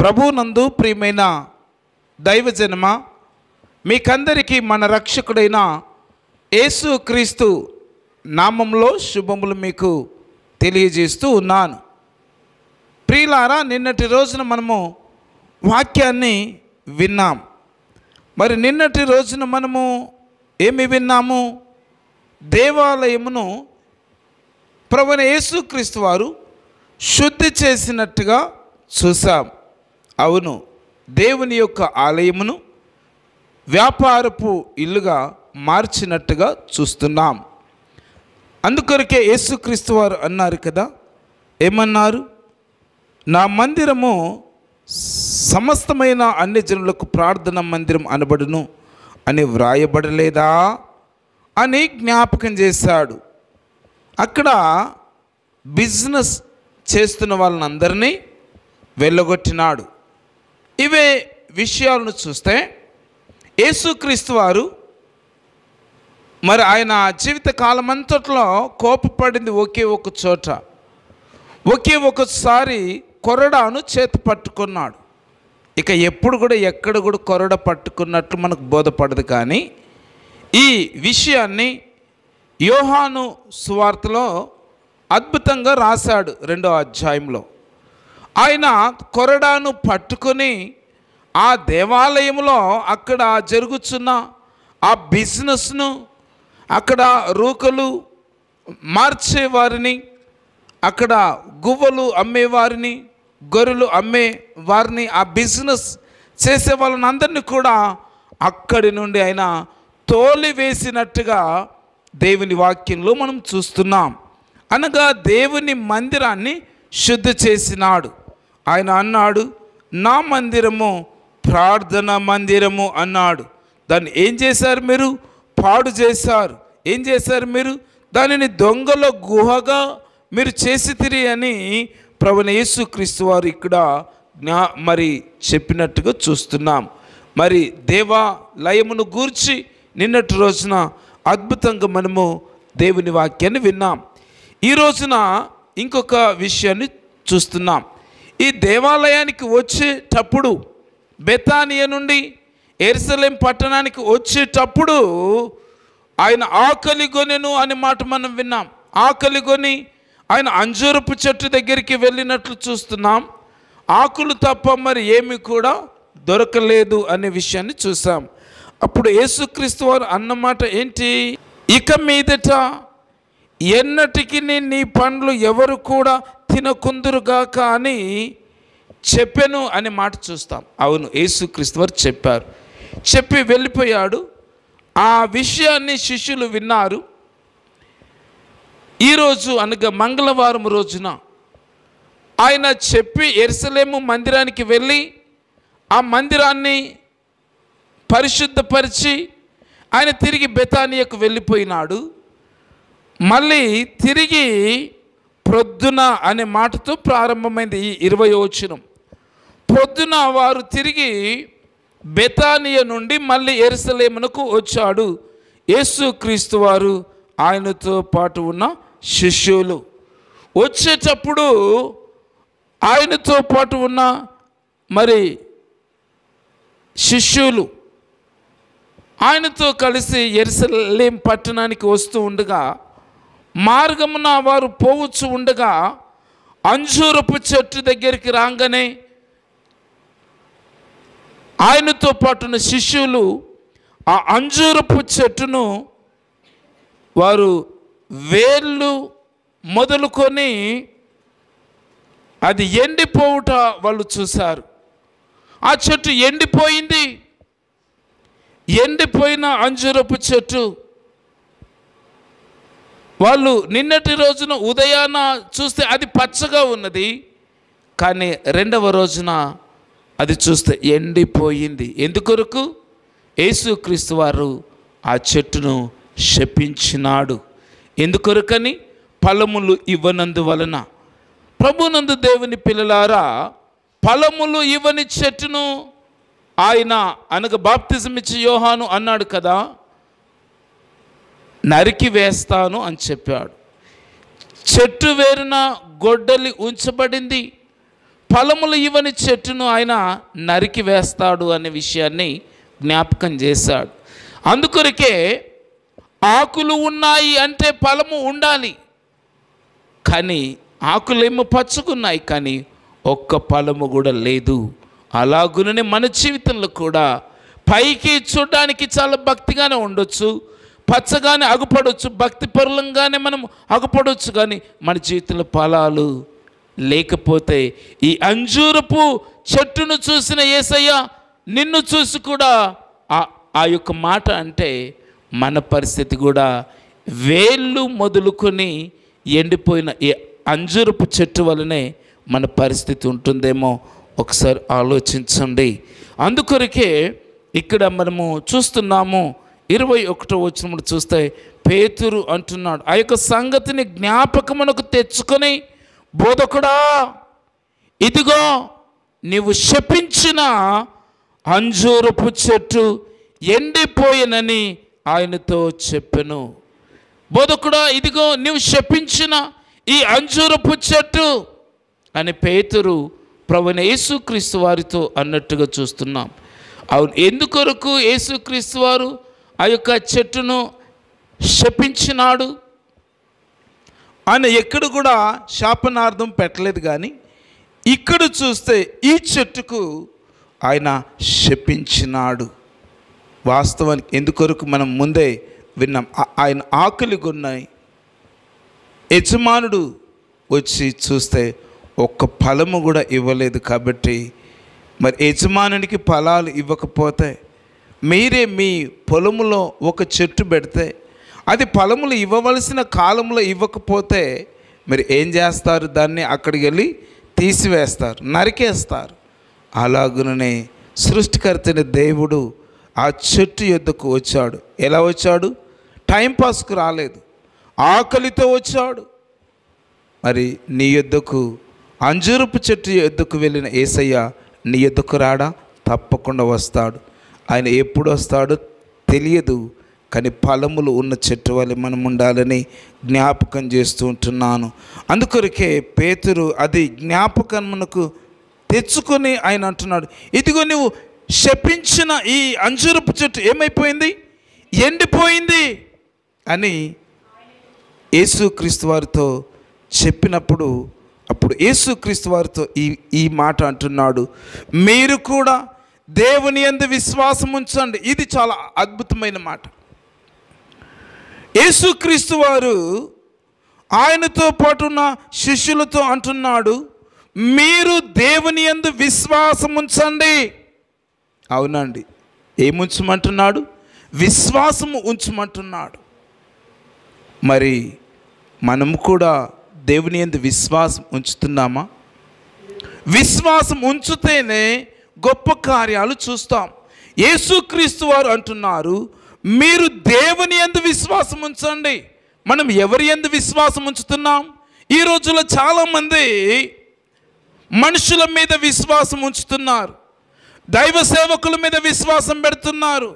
ప్రభునందు ప్రియమైన దైవజనమ మీకందరికీ మన రక్షకుడైన యేసు క్రీస్తు నామంలో శుభములు మీకు తెలియజేస్తూ ఉన్నాను ప్రియులారా నిన్నటి రోజున మనము వాక్యాన్ని విన్నాం మరి నిన్నటి రోజున మనము ఏమి విన్నాము దేవాలయమును ప్రవణ యేసుక్రీస్తు వారు శుద్ధి చేసినట్టుగా చూసాము అవును దేవుని యొక్క ఆలయమును వ్యాపారపు ఇల్లుగా మార్చినట్టుగా చూస్తున్నాం అందుకొరకే యేసుక్రీస్తు వారు అన్నారు కదా ఏమన్నారు నా మందిరము సమస్తమైన అన్ని జనులకు ప్రార్థన మందిరం అనబడును అని వ్రాయబడలేదా అని జ్ఞాపకం చేశాడు అక్కడ బిజినెస్ చేస్తున్న వాళ్ళందరినీ వెళ్ళగొట్టినాడు ఇవే విషయాలను చూస్తే యేసుక్రీస్తు వారు మరి ఆయన జీవిత కాలమంతట్లో కోపపడింది ఒకే ఒక చోట ఒకే ఒకసారి కొరడాను చేతి పట్టుకున్నాడు ఇక ఎప్పుడు కూడా ఎక్కడ కూడా కొరడ పట్టుకున్నట్లు మనకు బోధపడదు కానీ ఈ విషయాన్ని యోహాను సువార్తలో అద్భుతంగా రాశాడు రెండో అధ్యాయంలో ఆయన కొరడాను పట్టుకొని ఆ దేవాలయంలో అక్కడ జరుగుతున్న ఆ బిజినెస్ను అక్కడ రూకలు మార్చేవారిని అక్కడ గువ్వలు అమ్మేవారిని గొర్రెలు అమ్మే వారిని ఆ బిజినెస్ చేసే వాళ్ళని అందరినీ కూడా అక్కడి నుండి ఆయన తోలివేసినట్టుగా దేవుని వాక్యంలో మనం చూస్తున్నాం అనగా దేవుని మందిరాన్ని శుద్ధి చేసినాడు ఆయన అన్నాడు నా మందిరము ప్రార్థన మందిరము అన్నాడు దాన్ని ఏం చేశారు మీరు పాడు చేశారు ఏం చేశారు మీరు దానిని దొంగల గుహగా మీరు చేసి తిరిగి అని ప్రవణ క్రీస్తు వారు ఇక్కడ జ్ఞా మరి చెప్పినట్టుగా చూస్తున్నాం మరి దేవా లయమును గూర్చి నిన్నటి రోజున అద్భుతంగా మనము దేవుని వాక్యాన్ని విన్నాం ఈ రోజున ఇంకొక విషయాన్ని చూస్తున్నాం ఈ దేవాలయానికి వచ్చేటప్పుడు బెతానియ నుండి ఎరుసలేం పట్టణానికి వచ్చేటప్పుడు ఆయన ఆకలి కొనెను అనే మాట మనం విన్నాం ఆకలి కొని ఆయన అంజూరపు చెట్టు దగ్గరికి వెళ్ళినట్లు చూస్తున్నాం ఆకులు తప్ప మరి ఏమి కూడా దొరకలేదు అనే విషయాన్ని చూసాం అప్పుడు యేసుక్రీస్తు వారు అన్నమాట ఏంటి ఇక మీదట ఎన్నటికి నీ పండ్లు ఎవరు కూడా తినకుందురుగాక అని చెప్పెను అనే మాట చూస్తాం అవును యేసు క్రిస్తువర్ చెప్పారు చెప్పి వెళ్ళిపోయాడు ఆ విషయాన్ని శిష్యులు విన్నారు ఈరోజు అనగా మంగళవారం రోజున ఆయన చెప్పి ఎరుసలేము మందిరానికి వెళ్ళి ఆ మందిరాన్ని పరిశుద్ధపరిచి ఆయన తిరిగి బెతానియకు వెళ్ళిపోయినాడు మళ్ళీ తిరిగి ప్రొద్దున అనే మాటతో ప్రారంభమైంది ఈ ఇరవై వచనం ప్రొద్దున వారు తిరిగి బెతానియ నుండి మళ్ళీ ఎరుసలేమునకు వచ్చాడు యేసుక్రీస్తు వారు ఆయనతో పాటు ఉన్న శిష్యులు వచ్చేటప్పుడు ఆయనతో పాటు ఉన్న మరి శిష్యులు ఆయనతో కలిసి ఎరుసలేం పట్టణానికి వస్తూ ఉండగా మార్గమున వారు పోవచ్చు ఉండగా అంజూరపు చెట్టు దగ్గరికి రాగానే ఆయనతో పాటున్న శిష్యులు ఆ అంజూరపు చెట్టును వారు వేళ్ళు మొదలుకొని అది ఎండిపోవుట వాళ్ళు చూశారు ఆ చెట్టు ఎండిపోయింది ఎండిపోయిన అంజూరపు చెట్టు వాళ్ళు నిన్నటి రోజున ఉదయాన చూస్తే అది పచ్చగా ఉన్నది కానీ రెండవ రోజున అది చూస్తే ఎండిపోయింది ఎందుకొరకు యేసుక్రీస్తు వారు ఆ చెట్టును శపించినాడు ఎందుకొరకని ఫలములు ఇవ్వనందువలన ప్రభునందు దేవుని పిల్లలారా ఫలములు ఇవ్వని చెట్టును ఆయన అనగా బాప్తిజం ఇచ్చి యోహాను అన్నాడు కదా నరికి వేస్తాను అని చెప్పాడు చెట్టు వేరిన గొడ్డలి ఉంచబడింది ఫలములు ఇవ్వని చెట్టును ఆయన నరికి వేస్తాడు అనే విషయాన్ని జ్ఞాపకం చేశాడు అందుకొరికే ఆకులు ఉన్నాయి అంటే ఫలము ఉండాలి కానీ ఆకులేమో పచ్చుకున్నాయి కానీ ఒక్క ఫలము కూడా లేదు అలాగుననే మన జీవితంలో కూడా పైకి చూడడానికి చాలా భక్తిగానే ఉండొచ్చు పచ్చగానే అగుపడవచ్చు భక్తి పరులంగానే మనం అగుపడవచ్చు కానీ మన జీవితంలో ఫలాలు లేకపోతే ఈ అంజూరపు చెట్టును చూసిన ఏసయ్య నిన్ను చూసి కూడా ఆ యొక్క మాట అంటే మన పరిస్థితి కూడా వేళ్ళు మొదలుకొని ఎండిపోయిన ఈ అంజూరపు చెట్టు వలనే మన పరిస్థితి ఉంటుందేమో ఒకసారి ఆలోచించండి అందుకొరకే ఇక్కడ మనము చూస్తున్నాము ఇరవై ఒకటో వచ్చినప్పుడు చూస్తే పేతురు అంటున్నాడు ఆ యొక్క సంగతిని జ్ఞాపకమునకు తెచ్చుకొని బోధకుడా ఇదిగో నీవు శపించిన అంజూరపు చెట్టు ఎండిపోయినని ఆయనతో చెప్పెను బోధకుడా ఇదిగో నీవు శపించిన ఈ అంజూరపు చెట్టు అని పేతురు ప్రభుని యేసుక్రీస్తు వారితో అన్నట్టుగా చూస్తున్నాం అవును ఎందుకొరకు యేసుక్రీస్తు వారు ఆ యొక్క చెట్టును శపించినాడు ఆయన ఎక్కడ కూడా శాపనార్థం పెట్టలేదు కానీ ఇక్కడ చూస్తే ఈ చెట్టుకు ఆయన శపించినాడు వాస్తవానికి ఎందుకొరకు మనం ముందే విన్నాం ఆయన ఆకలి కొన్నాయి యజమానుడు వచ్చి చూస్తే ఒక్క ఫలము కూడా ఇవ్వలేదు కాబట్టి మరి యజమానునికి ఫలాలు ఇవ్వకపోతే మీరే మీ పొలములో ఒక చెట్టు పెడితే అది ఫలములు ఇవ్వవలసిన కాలంలో ఇవ్వకపోతే మీరు ఏం చేస్తారు దాన్ని అక్కడికి వెళ్ళి తీసివేస్తారు నరికేస్తారు అలాగుననే సృష్టికర్తని దేవుడు ఆ చెట్టు యుద్ధకు వచ్చాడు ఎలా వచ్చాడు టైంపాస్కు రాలేదు ఆకలితో వచ్చాడు మరి నీ యొద్దకు అంజూరపు చెట్టు యుద్ధకు వెళ్ళిన ఏసయ్య నీ ఎద్దుకు రాడా తప్పకుండా వస్తాడు ఆయన ఎప్పుడు వస్తాడో తెలియదు కానీ ఫలములు ఉన్న చెట్టు వల్ల మనం ఉండాలని జ్ఞాపకం చేస్తూ ఉంటున్నాను అందుకొరకే పేతురు అది జ్ఞాపకం మనకు తెచ్చుకొని ఆయన అంటున్నాడు ఇదిగో నువ్వు శపించిన ఈ అంజురపు చెట్టు ఏమైపోయింది ఎండిపోయింది అని యేసుక్రీస్తు వారితో చెప్పినప్పుడు అప్పుడు యేసుక్రీస్తు వారితో ఈ ఈ మాట అంటున్నాడు మీరు కూడా దేవుని ఎందు విశ్వాసం ఉంచండి ఇది చాలా అద్భుతమైన మాట యేసుక్రీస్తు వారు ఆయనతో పాటు ఉన్న శిష్యులతో అంటున్నాడు మీరు దేవుని ఎందు విశ్వాసం ఉంచండి అవునండి ఏముంచమంటున్నాడు విశ్వాసము ఉంచమంటున్నాడు మరి మనము కూడా దేవుని ఎందు విశ్వాసం ఉంచుతున్నామా విశ్వాసం ఉంచితేనే గొప్ప కార్యాలు చూస్తాం యేసుక్రీస్తు వారు అంటున్నారు మీరు దేవుని ఎందు విశ్వాసం ఉంచండి మనం ఎవరి ఎందు విశ్వాసం ఉంచుతున్నాం ఈ రోజుల్లో చాలామంది మనుషుల మీద విశ్వాసం ఉంచుతున్నారు దైవ సేవకుల మీద విశ్వాసం పెడుతున్నారు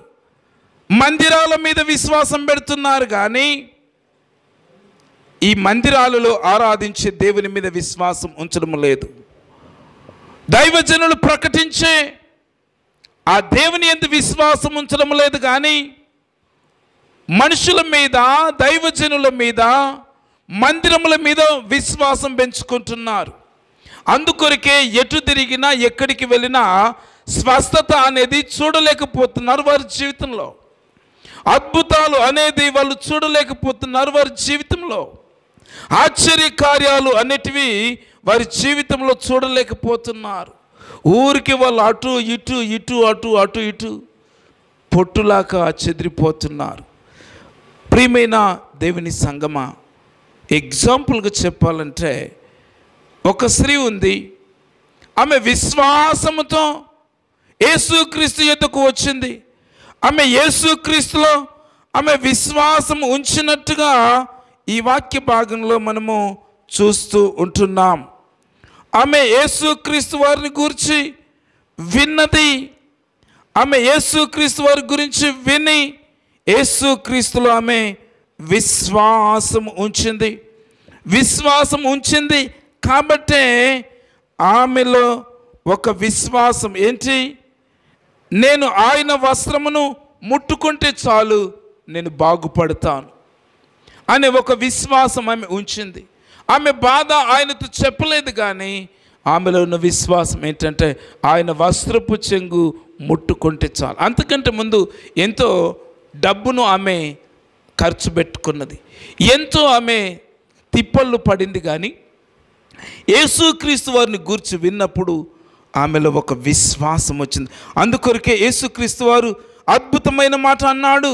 మందిరాల మీద విశ్వాసం పెడుతున్నారు కానీ ఈ మందిరాలలో ఆరాధించే దేవుని మీద విశ్వాసం ఉంచడం లేదు దైవజనులు ప్రకటించే ఆ దేవుని ఎందు విశ్వాసం ఉంచడం లేదు కానీ మనుషుల మీద దైవజనుల మీద మందిరముల మీద విశ్వాసం పెంచుకుంటున్నారు అందుకొరికే ఎటు తిరిగినా ఎక్కడికి వెళ్ళినా స్వస్థత అనేది చూడలేకపోతున్నారు వారి జీవితంలో అద్భుతాలు అనేది వాళ్ళు చూడలేకపోతున్నారు వారి జీవితంలో ఆశ్చర్య కార్యాలు అనేటివి వారి జీవితంలో చూడలేకపోతున్నారు ఊరికి వాళ్ళు అటు ఇటు ఇటు అటు అటు ఇటు పొట్టులాగా చెదిరిపోతున్నారు ప్రియమైన దేవుని సంగమ ఎగ్జాంపుల్గా చెప్పాలంటే ఒక స్త్రీ ఉంది ఆమె విశ్వాసముతో ఏసుక్రీస్తు యుద్ధకు వచ్చింది ఆమె యేసుక్రీస్తులో ఆమె విశ్వాసం ఉంచినట్టుగా ఈ వాక్య భాగంలో మనము చూస్తూ ఉంటున్నాం ఆమె క్రీస్తు వారిని గురించి విన్నది ఆమె క్రీస్తు వారి గురించి విని క్రీస్తులో ఆమె విశ్వాసం ఉంచింది విశ్వాసం ఉంచింది కాబట్టే ఆమెలో ఒక విశ్వాసం ఏంటి నేను ఆయన వస్త్రమును ముట్టుకుంటే చాలు నేను బాగుపడతాను అనే ఒక విశ్వాసం ఆమె ఉంచింది ఆమె బాధ ఆయనతో చెప్పలేదు కానీ ఆమెలో ఉన్న విశ్వాసం ఏంటంటే ఆయన వస్త్రపు చెంగు ముట్టుకుంటే చాలు అంతకంటే ముందు ఎంతో డబ్బును ఆమె ఖర్చు పెట్టుకున్నది ఎంతో ఆమె తిప్పళ్ళు పడింది కానీ యేసుక్రీస్తు వారిని గూర్చి విన్నప్పుడు ఆమెలో ఒక విశ్వాసం వచ్చింది అందుకొరకే యేసుక్రీస్తు వారు అద్భుతమైన మాట అన్నాడు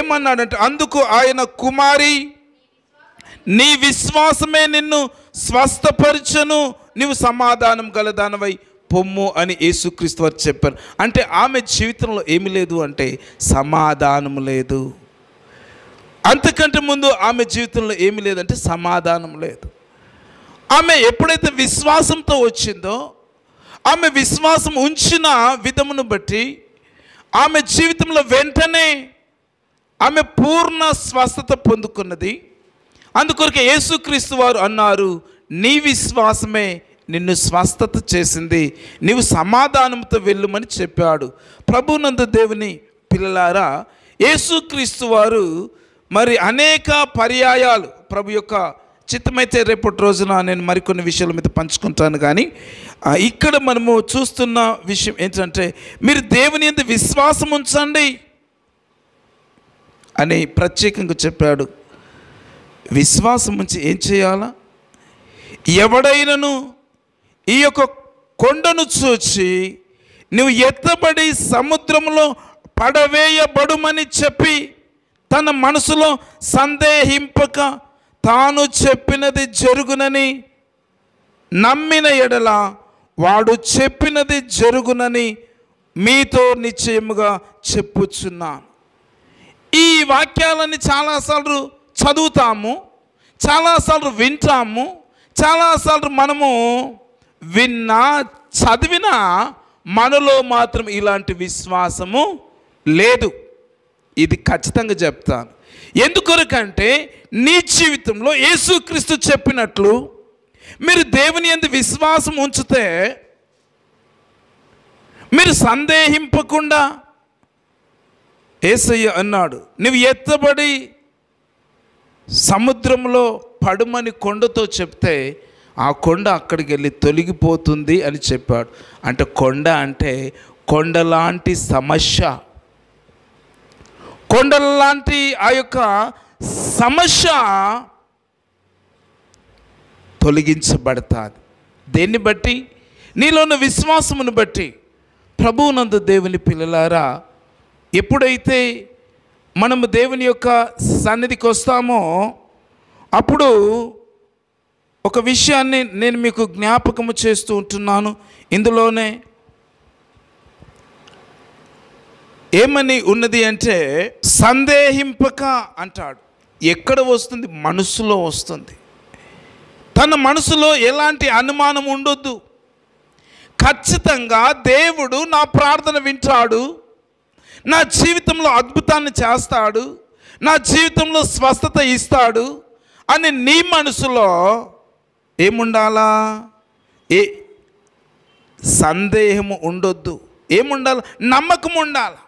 ఏమన్నాడంటే అందుకు ఆయన కుమారి నీ విశ్వాసమే నిన్ను స్వస్థపరచను నీవు సమాధానం గలదానవై పొమ్ము అని యేసుక్రీస్తు వారు చెప్పారు అంటే ఆమె జీవితంలో ఏమి లేదు అంటే సమాధానం లేదు అంతకంటే ముందు ఆమె జీవితంలో ఏమి లేదంటే సమాధానం లేదు ఆమె ఎప్పుడైతే విశ్వాసంతో వచ్చిందో ఆమె విశ్వాసం ఉంచిన విధమును బట్టి ఆమె జీవితంలో వెంటనే ఆమె పూర్ణ స్వస్థత పొందుకున్నది అందుకొరకే యేసుక్రీస్తు వారు అన్నారు నీ విశ్వాసమే నిన్ను స్వస్థత చేసింది నీవు సమాధానంతో వెళ్ళుమని చెప్పాడు ప్రభునంద దేవుని పిల్లలారా యేసుక్రీస్తు వారు మరి అనేక పర్యాయాలు ప్రభు యొక్క చిత్తమైతే రేపటి రోజున నేను మరికొన్ని విషయాల మీద పంచుకుంటాను కానీ ఇక్కడ మనము చూస్తున్న విషయం ఏంటంటే మీరు దేవుని ఎంత విశ్వాసం ఉంచండి అని ప్రత్యేకంగా చెప్పాడు విశ్వాసం నుంచి ఏం చేయాలా ఎవడైనను ఈ యొక్క కొండను చూచి నువ్వు ఎత్తబడి సముద్రంలో పడవేయబడుమని చెప్పి తన మనసులో సందేహింపక తాను చెప్పినది జరుగునని నమ్మిన ఎడల వాడు చెప్పినది జరుగునని మీతో నిశ్చయముగా చెప్పుచున్నాను ఈ వాక్యాలని చాలాసార్లు చదువుతాము చాలాసార్లు వింటాము చాలాసార్లు మనము విన్నా చదివినా మనలో మాత్రం ఇలాంటి విశ్వాసము లేదు ఇది ఖచ్చితంగా చెప్తాను ఎందుకొరకంటే నీ జీవితంలో యేసుక్రీస్తు చెప్పినట్లు మీరు దేవుని ఎందు విశ్వాసం ఉంచితే మీరు సందేహింపకుండా ఏసయ్య అన్నాడు నువ్వు ఎత్తబడి సముద్రంలో పడుమని కొండతో చెప్తే ఆ కొండ అక్కడికి వెళ్ళి తొలగిపోతుంది అని చెప్పాడు అంటే కొండ అంటే కొండలాంటి సమస్య కొండలాంటి ఆ యొక్క సమస్య తొలగించబడతాది దేన్ని బట్టి నీలోని విశ్వాసమును బట్టి ప్రభువునందు దేవుని పిల్లలారా ఎప్పుడైతే మనము దేవుని యొక్క సన్నిధికి వస్తామో అప్పుడు ఒక విషయాన్ని నేను మీకు జ్ఞాపకము చేస్తూ ఉంటున్నాను ఇందులోనే ఏమని ఉన్నది అంటే సందేహింపక అంటాడు ఎక్కడ వస్తుంది మనసులో వస్తుంది తన మనసులో ఎలాంటి అనుమానం ఉండొద్దు ఖచ్చితంగా దేవుడు నా ప్రార్థన వింటాడు నా జీవితంలో అద్భుతాన్ని చేస్తాడు నా జీవితంలో స్వస్థత ఇస్తాడు అని నీ మనసులో ఏముండాలా ఏ సందేహము ఉండొద్దు ఏముండాలి నమ్మకం ఉండాలి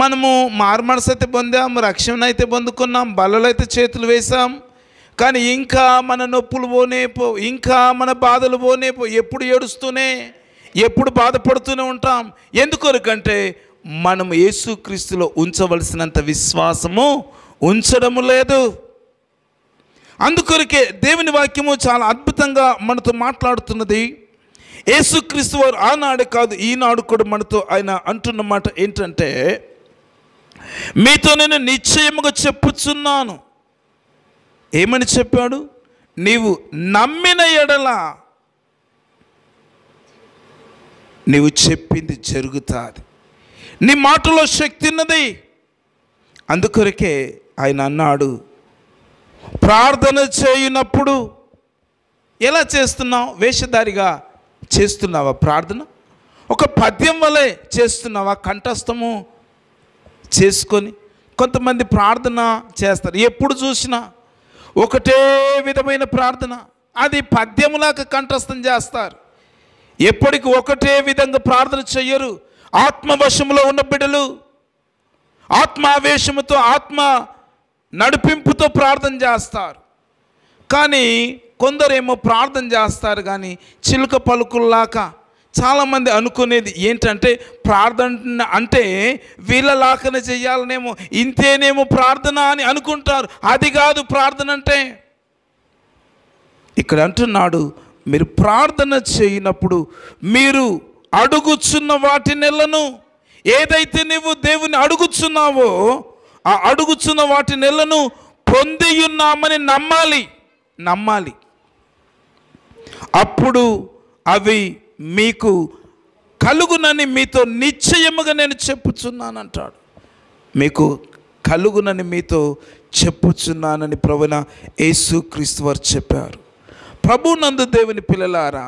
మనము మార్మనసు అయితే పొందాము రక్షణ అయితే పొందుకున్నాం అయితే చేతులు వేశాం కానీ ఇంకా మన నొప్పులు పోనే పో ఇంకా మన బాధలు పోనే పో ఎప్పుడు ఏడుస్తూనే ఎప్పుడు బాధపడుతూనే ఉంటాం ఎందుకొరకంటే మనం యేసుక్రీస్తులో ఉంచవలసినంత విశ్వాసము ఉంచడము లేదు అందుకొరికే దేవుని వాక్యము చాలా అద్భుతంగా మనతో మాట్లాడుతున్నది యేసుక్రీస్తు వారు ఆనాడే కాదు ఈనాడు కూడా మనతో ఆయన అంటున్న మాట ఏంటంటే మీతో నేను నిశ్చయముగా చెప్పుచున్నాను ఏమని చెప్పాడు నీవు నమ్మిన ఎడల నీవు చెప్పింది జరుగుతుంది నీ మాటలో శక్తి ఉన్నది అందుకొరకే ఆయన అన్నాడు ప్రార్థన చేయనప్పుడు ఎలా చేస్తున్నావు వేషధారిగా చేస్తున్నావా ప్రార్థన ఒక పద్యం వలె చేస్తున్నావా కంఠస్థము చేసుకొని కొంతమంది ప్రార్థన చేస్తారు ఎప్పుడు చూసినా ఒకటే విధమైన ప్రార్థన అది పద్యములాగా కంఠస్థం చేస్తారు ఎప్పటికి ఒకటే విధంగా ప్రార్థన చెయ్యరు ఆత్మవశములో ఉన్న బిడ్డలు ఆత్మావేశముతో ఆత్మ నడిపింపుతో ప్రార్థన చేస్తారు కానీ కొందరేమో ప్రార్థన చేస్తారు కానీ చిలుక పలుకుల్లాక చాలామంది అనుకునేది ఏంటంటే ప్రార్థన అంటే వీళ్ళలాకన చేయాలనేమో ఇంతేనేమో ప్రార్థన అని అనుకుంటారు అది కాదు ప్రార్థన అంటే ఇక్కడ అంటున్నాడు మీరు ప్రార్థన చేయనప్పుడు మీరు అడుగుచున్న వాటి నెలను ఏదైతే నువ్వు దేవుని అడుగుచున్నావో ఆ అడుగుచున్న వాటి నెలను పొంది ఉన్నామని నమ్మాలి నమ్మాలి అప్పుడు అవి మీకు కలుగునని మీతో నిశ్చయముగా నేను చెప్పుచున్నానంటాడు మీకు కలుగునని మీతో చెప్పుచున్నానని ప్రవణ క్రీస్తు వారు చెప్పారు ప్రభు నందు దేవుని పిల్లలారా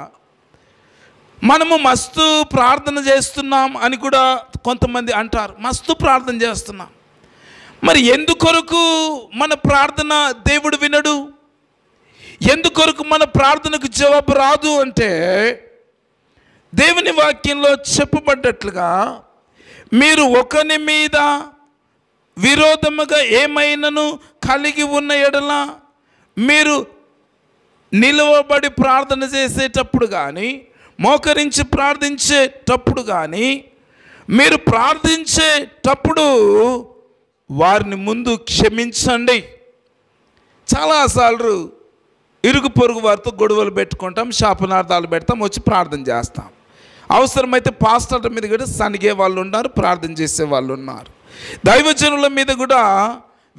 మనము మస్తు ప్రార్థన చేస్తున్నాం అని కూడా కొంతమంది అంటారు మస్తు ప్రార్థన చేస్తున్నాం మరి ఎందుకొరకు మన ప్రార్థన దేవుడు వినడు ఎందుకొరకు మన ప్రార్థనకు జవాబు రాదు అంటే దేవుని వాక్యంలో చెప్పబడ్డట్లుగా మీరు ఒకని మీద విరోధముగా ఏమైనను కలిగి ఉన్న ఎడల మీరు నిలవబడి ప్రార్థన చేసేటప్పుడు కానీ మోకరించి ప్రార్థించేటప్పుడు కానీ మీరు ప్రార్థించేటప్పుడు వారిని ముందు క్షమించండి చాలాసార్లు ఇరుగు పొరుగు వారితో గొడవలు పెట్టుకుంటాం శాపనార్థాలు పెడతాం వచ్చి ప్రార్థన చేస్తాం అవసరమైతే పాస్టర్ మీద కూడా సనిగే వాళ్ళు ఉన్నారు ప్రార్థన చేసే వాళ్ళు ఉన్నారు దైవజనుల మీద కూడా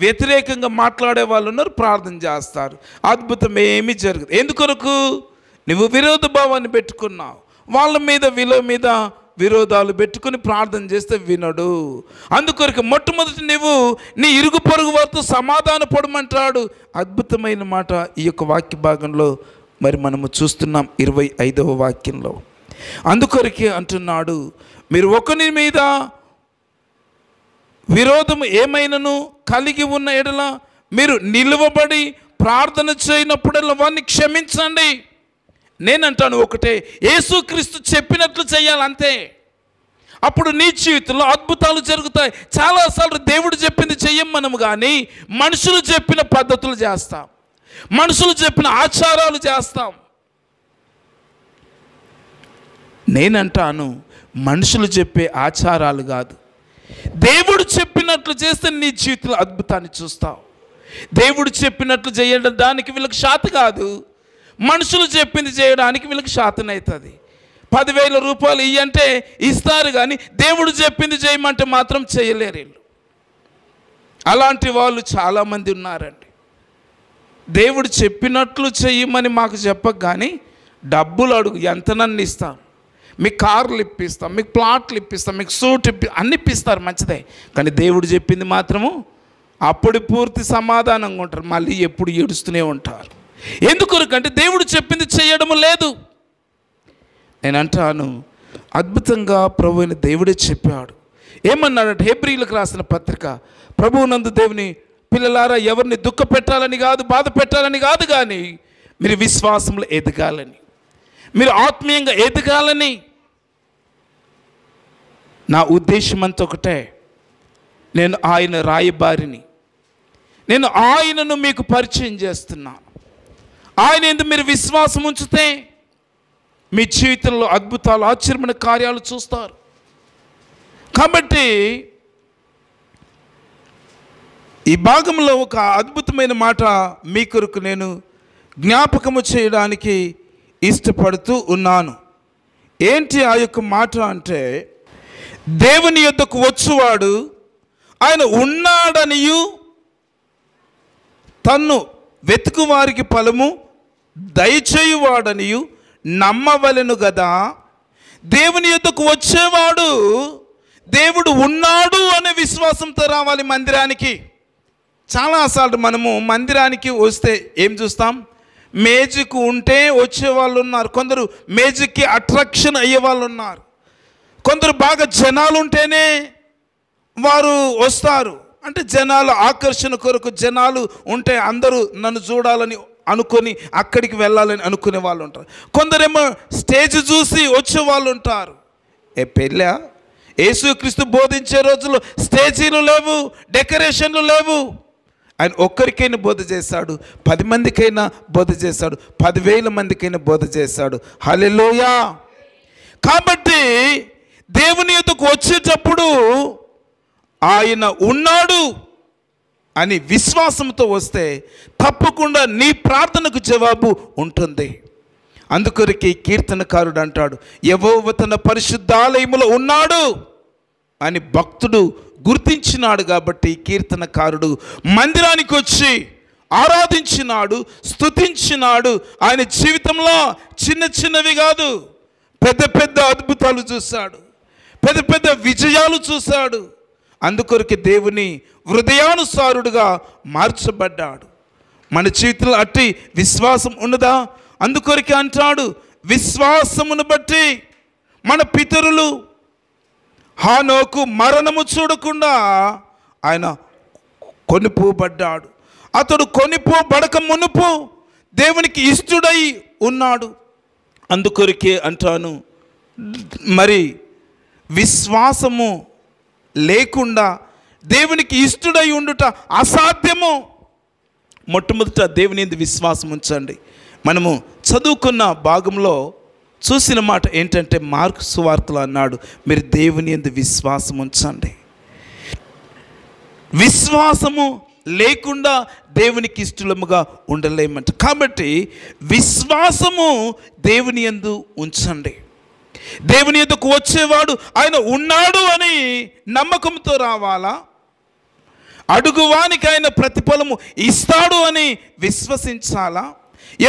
వ్యతిరేకంగా మాట్లాడే వాళ్ళు ఉన్నారు ప్రార్థన చేస్తారు అద్భుతం ఏమీ జరగదు ఎందుకొరకు నువ్వు విరోధ భావాన్ని పెట్టుకున్నావు వాళ్ళ మీద వీళ్ళ మీద విరోధాలు పెట్టుకుని ప్రార్థన చేస్తే వినడు అందుకొరకు మొట్టమొదటి నువ్వు నీ ఇరుగు పొరుగు వారితో సమాధాన పడమంటాడు అద్భుతమైన మాట ఈ యొక్క వాక్య భాగంలో మరి మనము చూస్తున్నాం ఇరవై ఐదవ వాక్యంలో అందుకొరకే అంటున్నాడు మీరు ఒకరి మీద విరోధం ఏమైనను కలిగి ఉన్న ఎడల మీరు నిలువబడి ప్రార్థన చేయనప్పుడల్లా వారిని క్షమించండి నేనంటాను ఒకటే యేసుక్రీస్తు చెప్పినట్లు చేయాలంతే అప్పుడు నీ జీవితంలో అద్భుతాలు జరుగుతాయి చాలాసార్లు దేవుడు చెప్పింది చెయ్యం మనము కానీ మనుషులు చెప్పిన పద్ధతులు చేస్తాం మనుషులు చెప్పిన ఆచారాలు చేస్తాం నేనంటాను మనుషులు చెప్పే ఆచారాలు కాదు దేవుడు చెప్పినట్లు చేస్తే నీ జీవితంలో అద్భుతాన్ని చూస్తావు దేవుడు చెప్పినట్లు చేయడం దానికి వీళ్ళకి షాత్ కాదు మనుషులు చెప్పింది చేయడానికి వీళ్ళకి శాతనవుతుంది పదివేల రూపాయలు ఇవ్వంటే ఇస్తారు కానీ దేవుడు చెప్పింది చేయమంటే మాత్రం చేయలేరు వీళ్ళు అలాంటి వాళ్ళు చాలామంది ఉన్నారండి దేవుడు చెప్పినట్లు చెయ్యమని మాకు చెప్పక కానీ డబ్బులు అడుగు ఎంత నన్ను ఇస్తాం మీకు కార్లు ఇప్పిస్తాం మీకు ప్లాట్లు ఇప్పిస్తాం మీకు సూట్ ఇప్పి అన్ని ఇప్పిస్తారు మంచిదే కానీ దేవుడు చెప్పింది మాత్రము అప్పుడు పూర్తి సమాధానంగా ఉంటారు మళ్ళీ ఎప్పుడు ఏడుస్తూనే ఉంటారు ఎందుకొరకంటే దేవుడు చెప్పింది చేయడము లేదు నేను అంటాను అద్భుతంగా ప్రభు అని దేవుడే చెప్పాడు ఏమన్నాడంటే హెబ్రిలకు రాసిన పత్రిక ప్రభువునందు దేవుని పిల్లలారా ఎవరిని దుఃఖ పెట్టాలని కాదు బాధ పెట్టాలని కాదు కానీ మీరు విశ్వాసంలో ఎదగాలని మీరు ఆత్మీయంగా ఎదగాలని నా ఉద్దేశం అంత ఒకటే నేను ఆయన రాయబారిని నేను ఆయనను మీకు పరిచయం చేస్తున్నాను ఆయన ఎందుకు మీరు విశ్వాసం ఉంచితే మీ జీవితంలో అద్భుతాలు ఆశ్చర్యమైన కార్యాలు చూస్తారు కాబట్టి ఈ భాగంలో ఒక అద్భుతమైన మాట మీ కొరకు నేను జ్ఞాపకము చేయడానికి ఇష్టపడుతూ ఉన్నాను ఏంటి ఆ యొక్క మాట అంటే దేవుని యొక్కకు వచ్చువాడు ఆయన ఉన్నాడనియు తన్ను వెతుకు వారికి ఫలము దయచేయువాడనియు నమ్మవలను కదా దేవుని యొద్దకు వచ్చేవాడు దేవుడు ఉన్నాడు అనే విశ్వాసంతో రావాలి మందిరానికి చాలాసార్లు మనము మందిరానికి వస్తే ఏం చూస్తాం మేజిక్ ఉంటే వాళ్ళు ఉన్నారు కొందరు మేజిక్కి అట్రాక్షన్ అయ్యే వాళ్ళు ఉన్నారు కొందరు బాగా జనాలు ఉంటేనే వారు వస్తారు అంటే జనాలు ఆకర్షణ కొరకు జనాలు ఉంటే అందరూ నన్ను చూడాలని అనుకొని అక్కడికి వెళ్ళాలని అనుకునే వాళ్ళు ఉంటారు కొందరేమో స్టేజ్ చూసి వచ్చే వాళ్ళు ఉంటారు ఏ పెళ్ళ యేసుక్రీస్తు బోధించే రోజుల్లో స్టేజీలు లేవు డెకరేషన్లు లేవు ఆయన ఒక్కరికైనా బోధ చేశాడు పది మందికైనా బోధ చేశాడు పదివేల మందికైనా బోధ చేశాడు హలెలోయా కాబట్టి దేవుని యొక్కకు వచ్చేటప్పుడు ఆయన ఉన్నాడు అని విశ్వాసంతో వస్తే తప్పకుండా నీ ప్రార్థనకు జవాబు ఉంటుంది అందుకొరకే కీర్తనకారుడు అంటాడు ఎవోవ తన పరిశుద్ధాలయములో ఉన్నాడు అని భక్తుడు గుర్తించినాడు కాబట్టి కీర్తనకారుడు మందిరానికి వచ్చి ఆరాధించినాడు స్థుతించినాడు ఆయన జీవితంలో చిన్న చిన్నవి కాదు పెద్ద పెద్ద అద్భుతాలు చూశాడు పెద్ద పెద్ద విజయాలు చూశాడు అందుకొరకు దేవుని హృదయానుసారుడుగా మార్చబడ్డాడు మన జీవితంలో అట్టి విశ్వాసం ఉన్నదా అందుకొరికి అంటాడు విశ్వాసమును బట్టి మన పితరులు హానోకు మరణము చూడకుండా ఆయన కొనిపోబడ్డాడు అతడు కొనిపోబడక మునుపు దేవునికి ఇష్టుడై ఉన్నాడు అందుకొరికే అంటాను మరి విశ్వాసము లేకుండా దేవునికి ఇష్టడై ఉండుట అసాధ్యము మొట్టమొదట దేవుని విశ్వాసం ఉంచండి మనము చదువుకున్న భాగంలో చూసిన మాట ఏంటంటే మార్క్ సువార్తలు అన్నాడు మీరు దేవుని ఎందు విశ్వాసం ఉంచండి విశ్వాసము లేకుండా దేవునికి ఇష్టలముగా ఉండలేమంట కాబట్టి విశ్వాసము దేవుని ఎందు ఉంచండి దేవుని ఎదుకు వచ్చేవాడు ఆయన ఉన్నాడు అని నమ్మకంతో రావాలా అడుగువానికి ఆయన ప్రతిఫలము ఇస్తాడు అని విశ్వసించాలా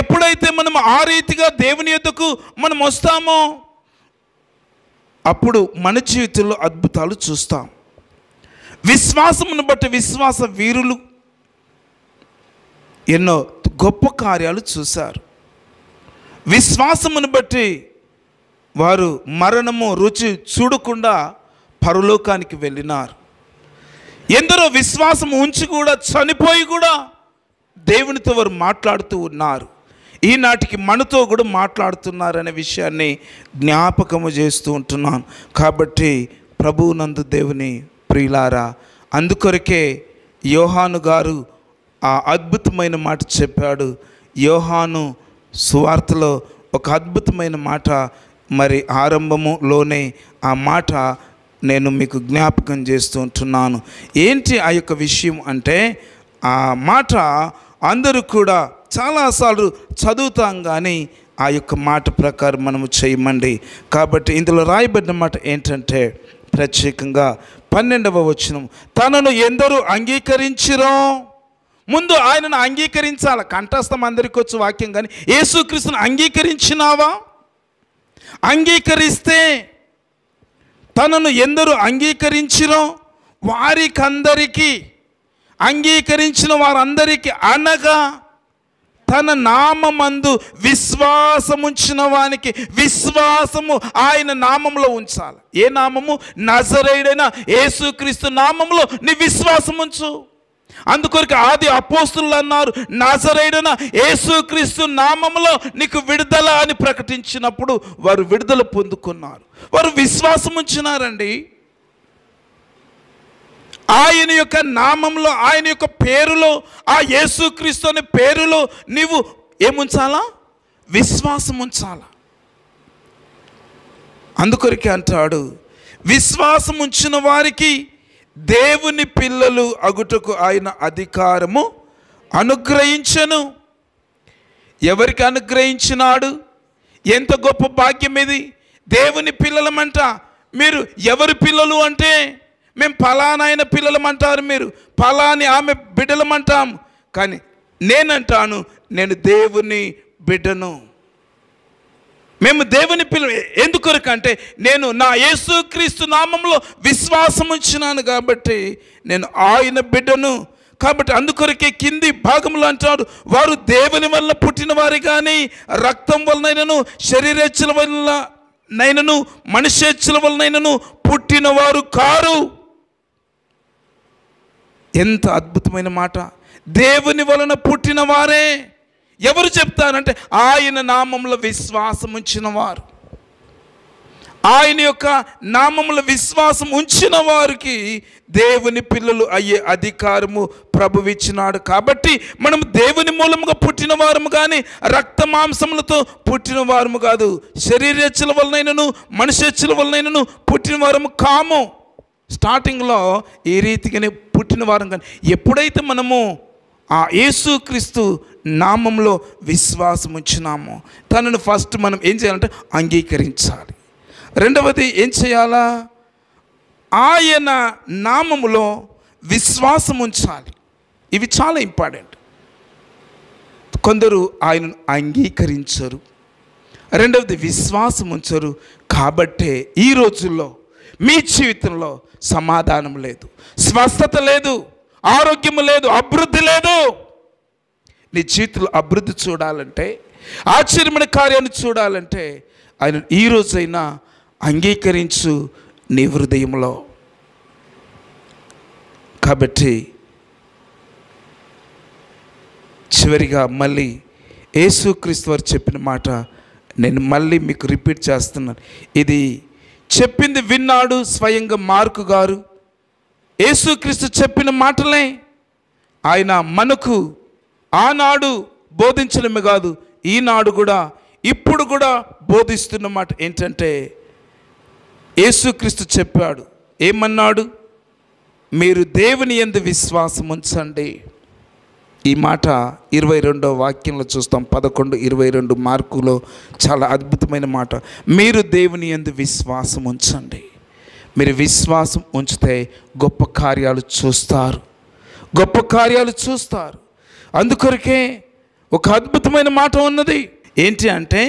ఎప్పుడైతే మనం ఆ రీతిగా దేవుని ఎదుకు మనం వస్తామో అప్పుడు మన జీవితంలో అద్భుతాలు చూస్తాం విశ్వాసమును బట్టి విశ్వాస వీరులు ఎన్నో గొప్ప కార్యాలు చూశారు విశ్వాసమును బట్టి వారు మరణము రుచి చూడకుండా పరలోకానికి వెళ్ళినారు ఎందరో విశ్వాసం ఉంచి కూడా చనిపోయి కూడా దేవునితో వారు మాట్లాడుతూ ఉన్నారు ఈనాటికి మనతో కూడా మాట్లాడుతున్నారనే విషయాన్ని జ్ఞాపకము చేస్తూ ఉంటున్నాను కాబట్టి ప్రభువునందు దేవుని ప్రియులారా అందుకొరకే యోహాను గారు ఆ అద్భుతమైన మాట చెప్పాడు యోహాను సువార్తలో ఒక అద్భుతమైన మాట మరి ఆరంభములోనే ఆ మాట నేను మీకు జ్ఞాపకం చేస్తుంటున్నాను ఏంటి ఆ యొక్క విషయం అంటే ఆ మాట అందరూ కూడా చాలాసార్లు చదువుతాం కానీ ఆ యొక్క మాట ప్రకారం మనము చేయమండి కాబట్టి ఇందులో రాయబడిన మాట ఏంటంటే ప్రత్యేకంగా పన్నెండవ వచనం తనను ఎందరూ అంగీకరించరో ముందు ఆయనను అంగీకరించాలి కంఠస్థం అందరికొచ్చు వాక్యం కానీ యేసుక్రీస్తుని అంగీకరించినావా అంగీకరిస్తే తనను ఎందరు అంగీకరించినో వారికందరికీ అంగీకరించిన వారందరికీ అనగా తన నామందు విశ్వాసముంచిన వానికి విశ్వాసము ఆయన నామంలో ఉంచాలి ఏ నామము నజరైడైన యేసుక్రీస్తు నామంలో నీ విశ్వాసముంచు అందుకొరకు ఆది అపోస్తులు అన్నారు నాజరైన యేసుక్రీస్తు నామంలో నీకు విడుదల అని ప్రకటించినప్పుడు వారు విడుదల పొందుకున్నారు వారు విశ్వాసం ఉంచినారండి ఆయన యొక్క నామంలో ఆయన యొక్క పేరులో ఆ యేసుక్రీస్తు అనే పేరులో నీవు ఏముంచాలా విశ్వాసం ఉంచాలా అందుకొరకే అంటాడు విశ్వాసం ఉంచిన వారికి దేవుని పిల్లలు అగుటకు ఆయన అధికారము అనుగ్రహించను ఎవరికి అనుగ్రహించినాడు ఎంత గొప్ప భాగ్యం ఇది దేవుని పిల్లలమంట మీరు ఎవరి పిల్లలు అంటే మేము ఫలానాయన పిల్లలమంటారు మీరు ఫలాని ఆమె బిడ్డలమంటాం కానీ నేనంటాను నేను దేవుని బిడ్డను మేము దేవుని పిల్ల ఎందుకొరకు అంటే నేను నా యేసుక్రీస్తు నామంలో విశ్వాసం ఉంచినాను కాబట్టి నేను ఆయన బిడ్డను కాబట్టి అందుకొరకే కింది భాగంలో అంటాడు వారు దేవుని వల్ల పుట్టిన వారి కానీ రక్తం వలనైనను శరీరేచ్ఛల వల్ల నైనను మనుషేచ్ఛల వలనైనను పుట్టినవారు కారు ఎంత అద్భుతమైన మాట దేవుని వలన పుట్టిన వారే ఎవరు చెప్తారంటే ఆయన నామంలో విశ్వాసం ఉంచినవారు ఆయన యొక్క నామంలో విశ్వాసం ఉంచిన వారికి దేవుని పిల్లలు అయ్యే అధికారము ప్రభు ఇచ్చినాడు కాబట్టి మనం దేవుని మూలముగా పుట్టిన వారము కానీ రక్త మాంసములతో పుట్టిన వారము కాదు శరీరచ్చుల వలనైనను మనుషుల వలనైనను పుట్టిన వారము కాము స్టార్టింగ్లో ఏ రీతిగానే పుట్టిన వారం కానీ ఎప్పుడైతే మనము ఆ యేసు క్రీస్తు నామంలో విశ్వాసం ఉంచినామో తనను ఫస్ట్ మనం ఏం చేయాలంటే అంగీకరించాలి రెండవది ఏం చేయాలా ఆయన నామములో విశ్వాసం ఉంచాలి ఇవి చాలా ఇంపార్టెంట్ కొందరు ఆయనను అంగీకరించరు రెండవది విశ్వాసం ఉంచరు కాబట్టే ఈ రోజుల్లో మీ జీవితంలో సమాధానం లేదు స్వస్థత లేదు ఆరోగ్యం లేదు అభివృద్ధి లేదు నీ జీవితంలో అభివృద్ధి చూడాలంటే ఆశ్చర్యమైన కార్యాన్ని చూడాలంటే ఆయన ఈరోజైనా అంగీకరించు నీ హృదయంలో కాబట్టి చివరిగా మళ్ళీ యేసుక్రీస్తు వారు చెప్పిన మాట నేను మళ్ళీ మీకు రిపీట్ చేస్తున్నాను ఇది చెప్పింది విన్నాడు స్వయంగా మార్కు గారు యేసుక్రీస్తు చెప్పిన మాటలే ఆయన మనకు ఆనాడు బోధించడమే కాదు ఈనాడు కూడా ఇప్పుడు కూడా బోధిస్తున్న మాట ఏంటంటే యేసుక్రీస్తు చెప్పాడు ఏమన్నాడు మీరు దేవుని ఎందు విశ్వాసం ఉంచండి ఈ మాట ఇరవై రెండో వాక్యంలో చూస్తాం పదకొండు ఇరవై రెండు మార్కులో చాలా అద్భుతమైన మాట మీరు దేవుని ఎందు విశ్వాసం ఉంచండి మీరు విశ్వాసం ఉంచితే గొప్ప కార్యాలు చూస్తారు గొప్ప కార్యాలు చూస్తారు అందుకొరకే ఒక అద్భుతమైన మాట ఉన్నది ఏంటి అంటే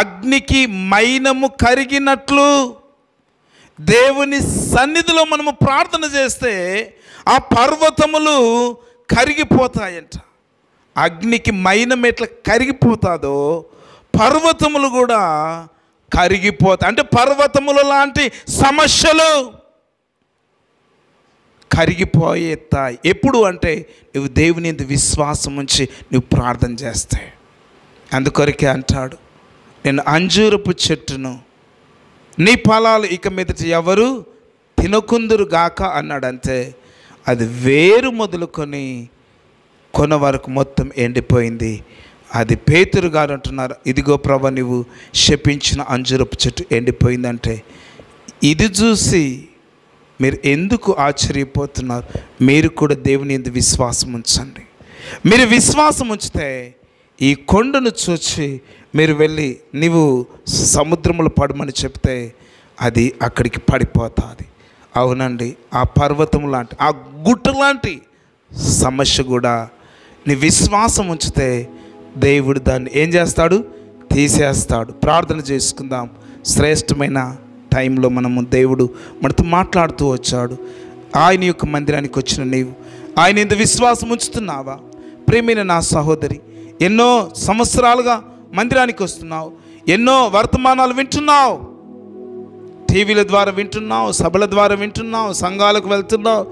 అగ్నికి మైనము కరిగినట్లు దేవుని సన్నిధిలో మనము ప్రార్థన చేస్తే ఆ పర్వతములు కరిగిపోతాయంట అగ్నికి మైనం ఎట్లా కరిగిపోతాదో పర్వతములు కూడా కరిగిపోతాయి అంటే పర్వతములు లాంటి సమస్యలు కరిగిపోయే తాయి ఎప్పుడు అంటే నువ్వు దేవుని విశ్వాసం ఉంచి నువ్వు ప్రార్థన చేస్తే అందుకొరకే అంటాడు నేను అంజూరపు చెట్టును నీ ఫలాలు ఇక మీదటి ఎవరు తినకుందురు గాక అన్నాడంతే అది వేరు మొదలుకొని కొన వరకు మొత్తం ఎండిపోయింది అది పేతురు గారు అంటున్నారు ఇదిగో ప్రభ నువ్వు శపించిన అంజురపు చెట్టు ఎండిపోయిందంటే ఇది చూసి మీరు ఎందుకు ఆశ్చర్యపోతున్నారు మీరు కూడా దేవుని ఎందుకు విశ్వాసం ఉంచండి మీరు విశ్వాసం ఉంచితే ఈ కొండను చూచి మీరు వెళ్ళి నీవు సముద్రములు పడమని చెప్తే అది అక్కడికి పడిపోతుంది అవునండి ఆ పర్వతం లాంటి ఆ గుట్ట లాంటి సమస్య కూడా నీ విశ్వాసం ఉంచితే దేవుడు దాన్ని ఏం చేస్తాడు తీసేస్తాడు ప్రార్థన చేసుకుందాం శ్రేష్టమైన టైంలో మనము దేవుడు మనతో మాట్లాడుతూ వచ్చాడు ఆయన యొక్క మందిరానికి వచ్చిన నీవు ఆయన ఇంత విశ్వాసం ఉంచుతున్నావా ప్రేమైన నా సహోదరి ఎన్నో సంవత్సరాలుగా మందిరానికి వస్తున్నావు ఎన్నో వర్తమానాలు వింటున్నావు టీవీల ద్వారా వింటున్నావు సభల ద్వారా వింటున్నావు సంఘాలకు వెళ్తున్నావు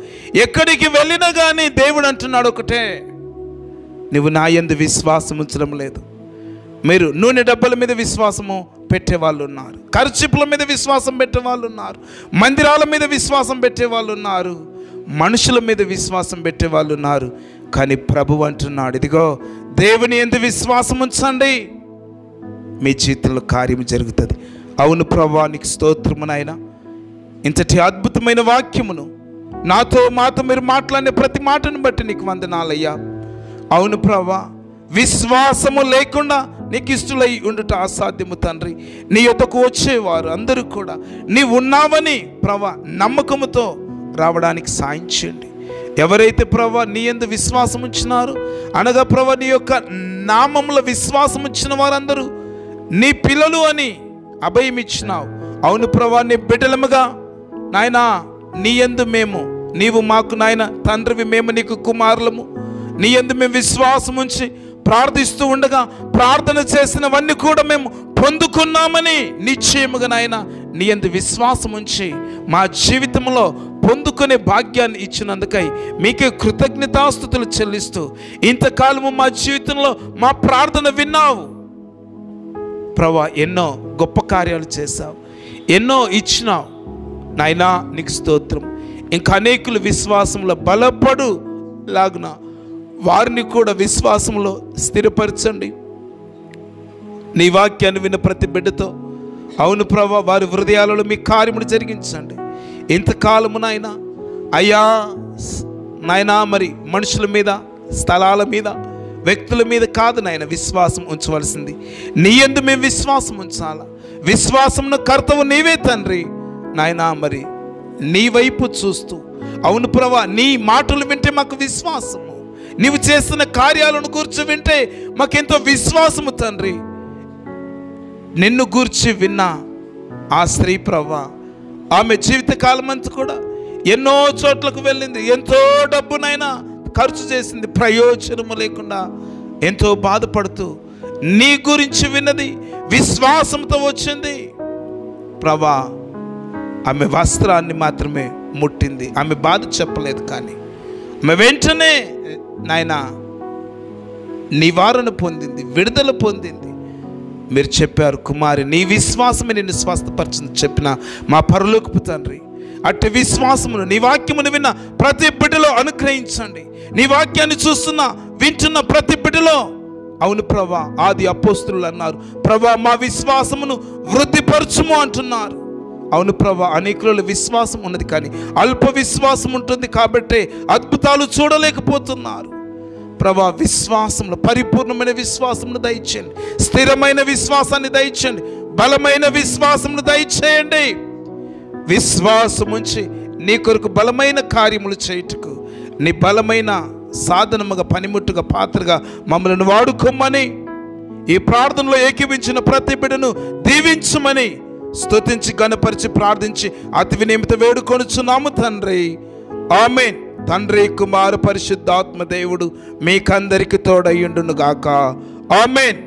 ఎక్కడికి వెళ్ళినా కానీ దేవుడు అంటున్నాడు ఒకటే నువ్వు నా ఎందు విశ్వాసం ఉంచడం లేదు మీరు నూనె డబ్బల మీద విశ్వాసము పెట్టేవాళ్ళు ఉన్నారు ఖర్చిపుల మీద విశ్వాసం పెట్టేవాళ్ళు ఉన్నారు మందిరాల మీద విశ్వాసం పెట్టేవాళ్ళు ఉన్నారు మనుషుల మీద విశ్వాసం పెట్టేవాళ్ళు ఉన్నారు కానీ ప్రభు అంటున్నాడు ఇదిగో దేవుని ఎందు విశ్వాసం ఉంచండి మీ జీవితంలో కార్యం జరుగుతుంది అవును ప్రభానికి స్తోత్రము నాయన ఇంతటి అద్భుతమైన వాక్యమును నాతో మాతో మీరు మాట్లాడే ప్రతి మాటను బట్టి నీకు వందనాలయ్యా అవును ప్రభా విశ్వాసము లేకుండా నీకు ఇష్టలై ఉండుట అసాధ్యము తండ్రి నీ యొక్కకు వచ్చేవారు అందరూ కూడా నీవు ఉన్నావని ప్రభా నమ్మకముతో రావడానికి సాయం చేయండి ఎవరైతే ప్రభా నీ ఎందు విశ్వాసం ఉంచినారు అనగా ప్రభా నీ యొక్క నామంలో విశ్వాసం ఇచ్చిన వారందరూ నీ పిల్లలు అని అభయం ఇచ్చినావు అవును ప్రభా నీ బిడ్డలముగా నాయన నీ ఎందు మేము నీవు మాకు నాయన తండ్రివి మేము నీకు కుమారులము నీ ఎందు మేము విశ్వాసం ఉంచి ప్రార్థిస్తూ ఉండగా ప్రార్థన చేసినవన్నీ కూడా మేము పొందుకున్నామని నిశ్చయముగా నాయన నీ అందు విశ్వాసం ఉంచి మా జీవితంలో పొందుకునే భాగ్యాన్ని ఇచ్చినందుకై మీకే కృతజ్ఞతాస్థుతులు చెల్లిస్తూ ఇంతకాలము మా జీవితంలో మా ప్రార్థన విన్నావు ప్రభా ఎన్నో గొప్ప కార్యాలు చేశావు ఎన్నో ఇచ్చినావు నాయనా నీకు స్తోత్రం ఇంకా అనేకులు విశ్వాసంలో బలపడు లాగునా వారిని కూడా విశ్వాసంలో స్థిరపరచండి నీ వాక్యాన్ని విన్న ప్రతి బిడ్డతో అవును ప్రభా వారి హృదయాలలో మీ కార్యమును జరిగించండి ఇంతకాలము నాయన అయ్యా నాయనా మరి మనుషుల మీద స్థలాల మీద వ్యక్తుల మీద కాదు నాయన విశ్వాసం ఉంచవలసింది నీ ఎందు మేము విశ్వాసం ఉంచాల విశ్వాసంను కర్తవు నీవే తండ్రి నాయనా మరి నీ వైపు చూస్తూ అవును ప్రభా నీ మాటలు వింటే మాకు విశ్వాసం నీవు చేస్తున్న కార్యాలను కూర్చు వింటే మాకెంతో విశ్వాసము తండ్రి నిన్ను గూర్చి విన్న ఆ స్త్రీ ప్రవ్వ ఆమె జీవితకాలం అంతా కూడా ఎన్నో చోట్లకు వెళ్ళింది ఎంతో డబ్బునైనా ఖర్చు చేసింది ప్రయోజనము లేకుండా ఎంతో బాధపడుతూ నీ గురించి విన్నది విశ్వాసంతో వచ్చింది ప్రభా ఆమె వస్త్రాన్ని మాత్రమే ముట్టింది ఆమె బాధ చెప్పలేదు కానీ ఆమె వెంటనే నాయన నివారణ పొందింది విడుదల పొందింది మీరు చెప్పారు కుమారి నీ విశ్వాసమే నిన్ను స్వస్థపరిచింది చెప్పిన మా పరలోకపు తండ్రి అట్టి విశ్వాసమును నీ వాక్యమును విన్న ప్రతి బిడ్డలో అనుగ్రహించండి నీ వాక్యాన్ని చూస్తున్న వింటున్న ప్రతి బిడ్డలో అవును ప్రభా ఆది అపోస్తులు అన్నారు ప్రభా మా విశ్వాసమును వృద్ధిపరచుము అంటున్నారు అవును ప్రభా అనేకులలో విశ్వాసం ఉన్నది కానీ అల్ప విశ్వాసం ఉంటుంది కాబట్టే అద్భుతాలు చూడలేకపోతున్నారు ప్రభా విశ్వాసంలో పరిపూర్ణమైన విశ్వాసమును దయచేయండి స్థిరమైన విశ్వాసాన్ని దయచేయండి బలమైన విశ్వాసంను దయచేయండి విశ్వాసం ఉంచి నీ కొరకు బలమైన కార్యములు చేయుటకు నీ బలమైన సాధనముగా పనిముట్టుగా పాత్రగా మమ్మల్ని వాడుకోమని ఈ ప్రార్థనలో ఏకీవించిన ప్రతి బిడ్డను దీవించమని స్థుతించి గనపరిచి ప్రార్థించి అతి వినిమిత వేడుకొనుచున్నాము తండ్రి ఆమెన్ తండ్రి కుమారు పరిశుద్ధాత్మ దేవుడు మీకందరికీ తోడయ్యుండును గాక ఆమెన్